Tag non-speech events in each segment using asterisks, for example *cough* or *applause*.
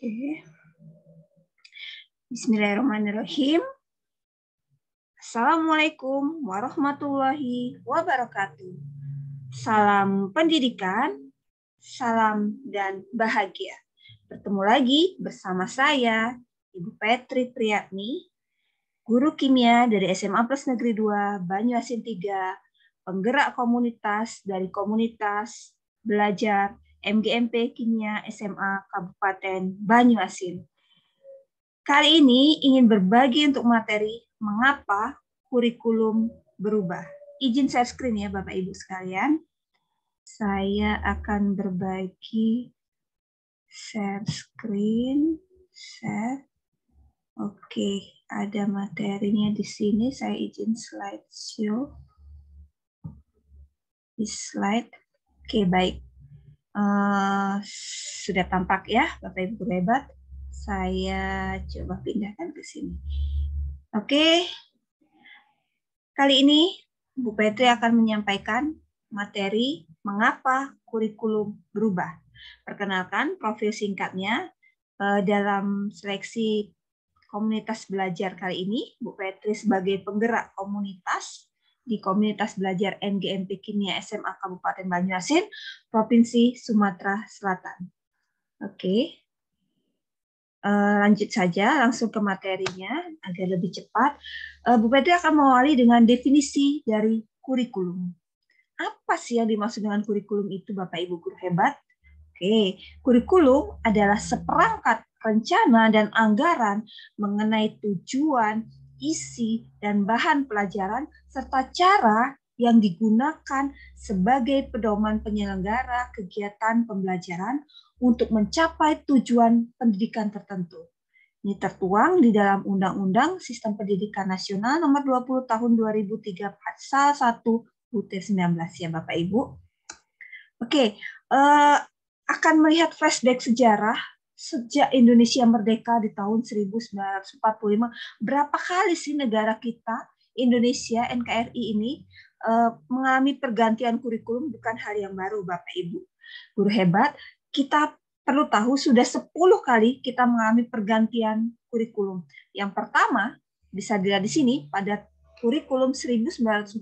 Oke. Bismillahirrahmanirrahim. Assalamualaikum warahmatullahi wabarakatuh. Salam pendidikan, salam dan bahagia. Bertemu lagi bersama saya, Ibu Petri Priyatni, guru kimia dari SMA Plus Negeri 2, Banyuasin 3, penggerak komunitas dari komunitas belajar MGMP Kimia SMA Kabupaten Banyuasin. Kali ini ingin berbagi untuk materi mengapa kurikulum berubah. Izin saya screen ya Bapak Ibu sekalian. Saya akan berbagi share screen, share. Oke, ada materinya di sini. Saya izin slide Di slide. Oke, baik. Eh, sudah tampak ya Bapak Ibu Guru hebat. Saya coba pindahkan ke sini. Oke. Kali ini Bu Petri akan menyampaikan materi mengapa kurikulum berubah. Perkenalkan profil singkatnya eh, dalam seleksi komunitas belajar kali ini Bu Petri sebagai penggerak komunitas di Komunitas Belajar MGMP Kimia SMA Kabupaten Banyuasin, Provinsi Sumatera Selatan. Oke, eh, lanjut saja langsung ke materinya agar lebih cepat. Eh, Bu Petri akan mengawali dengan definisi dari kurikulum. Apa sih yang dimaksud dengan kurikulum itu, Bapak Ibu guru hebat? Oke, kurikulum adalah seperangkat rencana dan anggaran mengenai tujuan, isi dan bahan pelajaran, serta cara yang digunakan sebagai pedoman penyelenggara kegiatan pembelajaran untuk mencapai tujuan pendidikan tertentu. Ini tertuang di dalam Undang-Undang Sistem Pendidikan Nasional Nomor 20 Tahun 2003 Pasal 1 UT 19 ya Bapak Ibu. Oke, uh, akan melihat flashback sejarah sejak Indonesia merdeka di tahun 1945, berapa kali sih negara kita, Indonesia, NKRI ini eh, mengalami pergantian kurikulum bukan hal yang baru, Bapak Ibu. Guru hebat, kita perlu tahu sudah 10 kali kita mengalami pergantian kurikulum. Yang pertama, bisa dilihat di sini, pada kurikulum 1947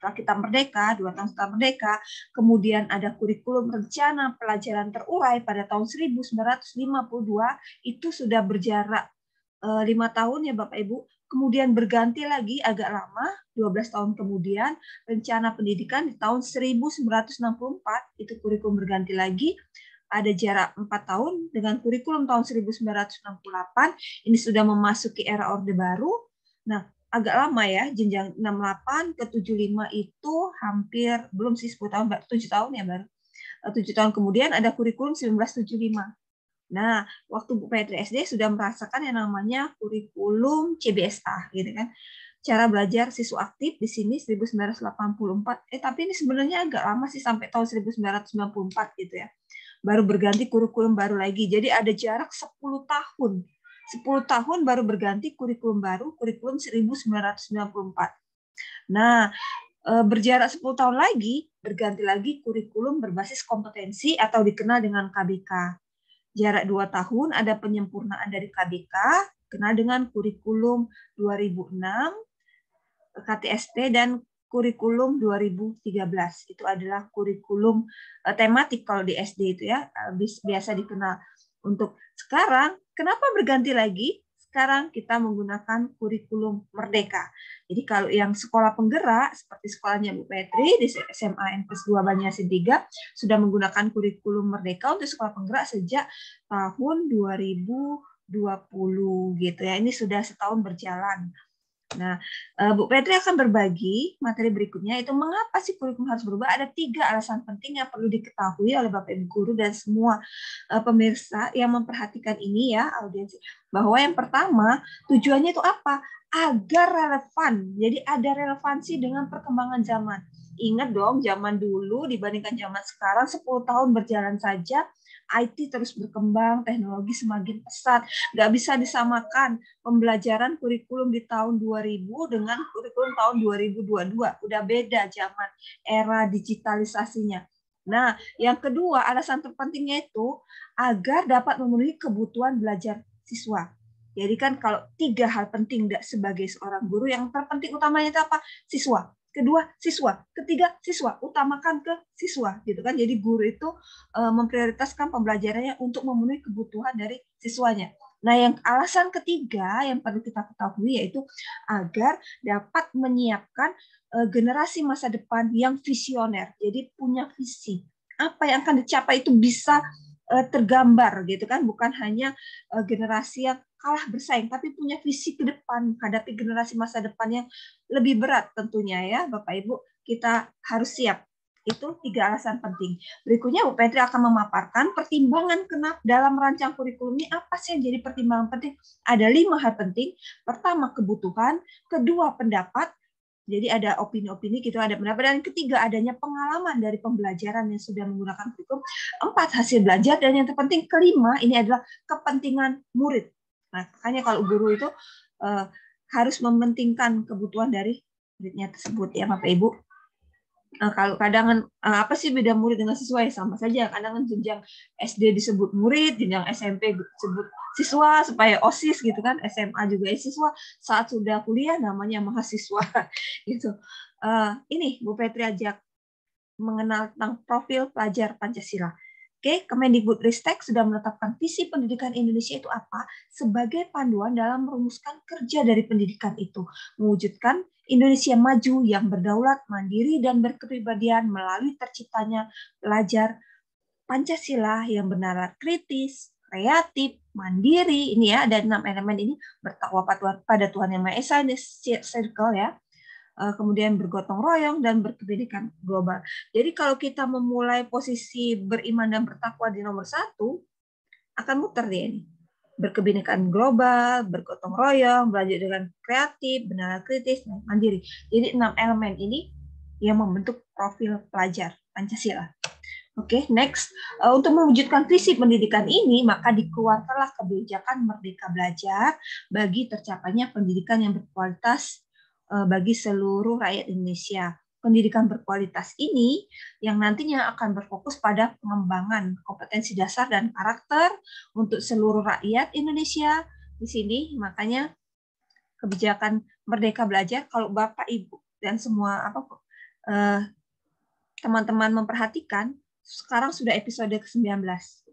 setelah kita merdeka, dua tahun setelah merdeka, kemudian ada kurikulum rencana pelajaran terurai pada tahun 1952 itu sudah berjarak eh, lima tahun ya Bapak Ibu. Kemudian berganti lagi agak lama, 12 tahun kemudian, rencana pendidikan di tahun 1964, itu kurikulum berganti lagi, ada jarak 4 tahun dengan kurikulum tahun 1968, ini sudah memasuki era Orde Baru. Nah, agak lama ya, jenjang 68 ke 75 itu hampir belum sih 10 tahun, 7 tahun ya baru. Eh, 7 tahun kemudian ada kurikulum 1975. Nah, waktu Bu Petri SD sudah merasakan yang namanya kurikulum CBSA gitu kan. Cara belajar siswa aktif di sini 1984. Eh tapi ini sebenarnya agak lama sih sampai tahun 1994 gitu ya. Baru berganti kurikulum baru lagi. Jadi ada jarak 10 tahun 10 tahun baru berganti kurikulum baru, kurikulum 1994. Nah, eh, berjarak 10 tahun lagi, berganti lagi kurikulum berbasis kompetensi atau dikenal dengan KBK. Jarak 2 tahun ada penyempurnaan dari KBK, kenal dengan kurikulum 2006, KTSP, dan kurikulum 2013. Itu adalah kurikulum eh, tematik kalau di SD itu ya, eh, biasa dikenal. Untuk sekarang, kenapa berganti lagi? Sekarang kita menggunakan kurikulum merdeka. Jadi kalau yang sekolah penggerak seperti sekolahnya Bu Petri di SMA NPS 2 Banjarmasin 3 sudah menggunakan kurikulum merdeka untuk sekolah penggerak sejak tahun 2020 gitu ya. Ini sudah setahun berjalan. Nah, eh, Bu Petri akan berbagi materi berikutnya itu mengapa sih kurikulum harus berubah? Ada tiga alasan penting yang perlu diketahui oleh Bapak Ibu guru dan semua eh, pemirsa yang memperhatikan ini ya audiensi bahwa yang pertama tujuannya itu apa? Agar relevan. Jadi ada relevansi dengan perkembangan zaman. Ingat dong zaman dulu dibandingkan zaman sekarang 10 tahun berjalan saja IT terus berkembang, teknologi semakin pesat, nggak bisa disamakan pembelajaran kurikulum di tahun 2000 dengan kurikulum tahun 2022, udah beda zaman era digitalisasinya. Nah, yang kedua alasan terpentingnya itu agar dapat memenuhi kebutuhan belajar siswa. Jadi kan kalau tiga hal penting sebagai seorang guru yang terpenting utamanya itu apa? Siswa kedua siswa, ketiga siswa, utamakan ke siswa gitu kan. Jadi guru itu e, memprioritaskan pembelajarannya untuk memenuhi kebutuhan dari siswanya. Nah, yang alasan ketiga yang perlu kita ketahui yaitu agar dapat menyiapkan e, generasi masa depan yang visioner. Jadi punya visi. Apa yang akan dicapai itu bisa e, tergambar gitu kan, bukan hanya e, generasi yang kalah bersaing, tapi punya visi ke depan, menghadapi generasi masa depan yang lebih berat tentunya ya Bapak Ibu, kita harus siap. Itu tiga alasan penting. Berikutnya Bu Petri akan memaparkan pertimbangan kenapa dalam rancang kurikulum ini apa sih yang jadi pertimbangan penting. Ada lima hal penting. Pertama kebutuhan, kedua pendapat, jadi ada opini-opini gitu, ada pendapat. Dan ketiga adanya pengalaman dari pembelajaran yang sudah menggunakan kurikulum. Empat hasil belajar dan yang terpenting kelima ini adalah kepentingan murid. Nah, makanya kalau guru itu uh, harus mementingkan kebutuhan dari muridnya tersebut ya Bapak Ibu. Nah, kalau kadangan eh, apa sih beda murid dengan siswa ya sama saja. Kadangan jenjang SD disebut murid, jenjang SMP disebut siswa supaya OSIS gitu kan, SMA juga ya, siswa. Saat sudah kuliah namanya mahasiswa *laughs* gitu. Uh, ini Bu Petri ajak mengenal tentang profil pelajar Pancasila. Oke, Kemendikbud Ristek sudah menetapkan visi pendidikan Indonesia itu apa sebagai panduan dalam merumuskan kerja dari pendidikan itu, mewujudkan Indonesia maju yang berdaulat, mandiri, dan berkepribadian melalui terciptanya pelajar Pancasila yang benar kritis, kreatif, mandiri, ini ya, dan enam elemen ini bertakwa pada Tuhan Yang Maha Esa, ini circle ya, Eh, kemudian bergotong royong dan berkependidikan global. Jadi kalau kita memulai posisi beriman dan bertakwa di nomor satu, akan muter dia ini. Berkebinekaan global, bergotong royong, belajar dengan kreatif, benar kritis, dan mandiri. Jadi enam elemen ini yang membentuk profil pelajar Pancasila. Oke, okay, next. Eh, untuk mewujudkan visi pendidikan ini, maka dikeluarkanlah kebijakan Merdeka Belajar bagi tercapainya pendidikan yang berkualitas Eh, bagi seluruh rakyat Indonesia. Pendidikan berkualitas ini yang nantinya akan berfokus pada pengembangan kompetensi dasar dan karakter untuk seluruh rakyat Indonesia. Di sini makanya kebijakan Merdeka Belajar kalau Bapak Ibu dan semua apa eh, teman-teman memperhatikan sekarang sudah episode ke-19.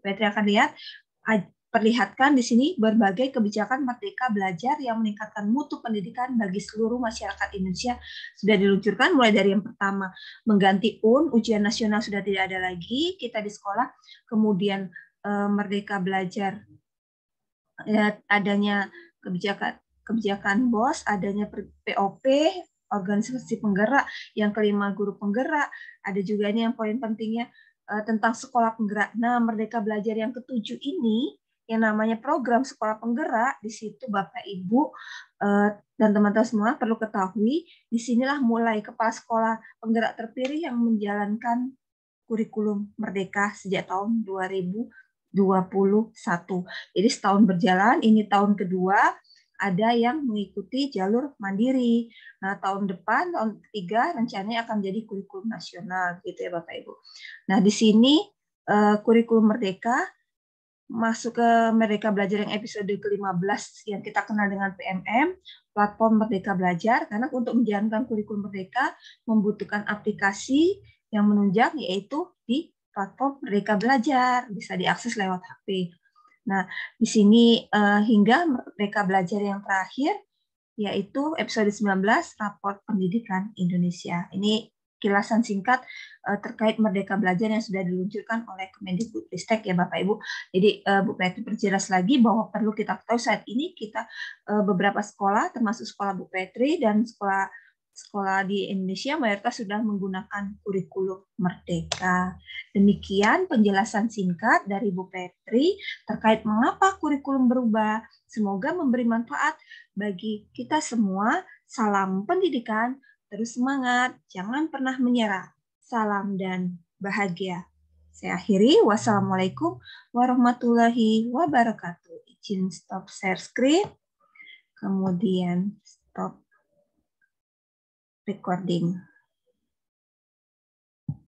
Petri akan lihat Perlihatkan di sini berbagai kebijakan merdeka belajar yang meningkatkan mutu pendidikan bagi seluruh masyarakat Indonesia sudah diluncurkan mulai dari yang pertama mengganti UN ujian nasional sudah tidak ada lagi kita di sekolah kemudian eh, merdeka belajar ya adanya kebijakan kebijakan BOS adanya POP organisasi penggerak yang kelima guru penggerak ada juga ini yang poin pentingnya eh, tentang sekolah penggerak. Nah, Merdeka Belajar yang ketujuh ini yang namanya program sekolah penggerak di situ Bapak Ibu eh, dan teman-teman semua perlu ketahui disinilah mulai kepala sekolah penggerak terpilih yang menjalankan kurikulum merdeka sejak tahun 2021. Jadi setahun berjalan ini tahun kedua ada yang mengikuti jalur mandiri. Nah, tahun depan, tahun ketiga rencananya akan jadi kurikulum nasional gitu ya Bapak Ibu. Nah, di sini eh, kurikulum merdeka masuk ke Merdeka Belajar yang episode ke-15 yang kita kenal dengan PMM, platform Merdeka Belajar, karena untuk menjalankan kurikulum Merdeka membutuhkan aplikasi yang menunjang yaitu di platform Merdeka Belajar, bisa diakses lewat HP. Nah, di sini eh, hingga Merdeka Belajar yang terakhir, yaitu episode 19, Raport Pendidikan Indonesia. Ini kilasan singkat uh, terkait Merdeka Belajar yang sudah diluncurkan oleh Kemendikbudristek ya Bapak Ibu. Jadi uh, Bu Petri perjelas lagi bahwa perlu kita ketahui saat ini kita uh, beberapa sekolah termasuk sekolah Bu Petri dan sekolah sekolah di Indonesia mayoritas sudah menggunakan kurikulum merdeka. Demikian penjelasan singkat dari Bu Petri terkait mengapa kurikulum berubah. Semoga memberi manfaat bagi kita semua. Salam pendidikan, terus semangat, jangan pernah menyerah. Salam dan bahagia. Saya akhiri, wassalamualaikum warahmatullahi wabarakatuh. Izin stop share screen, kemudian stop recording.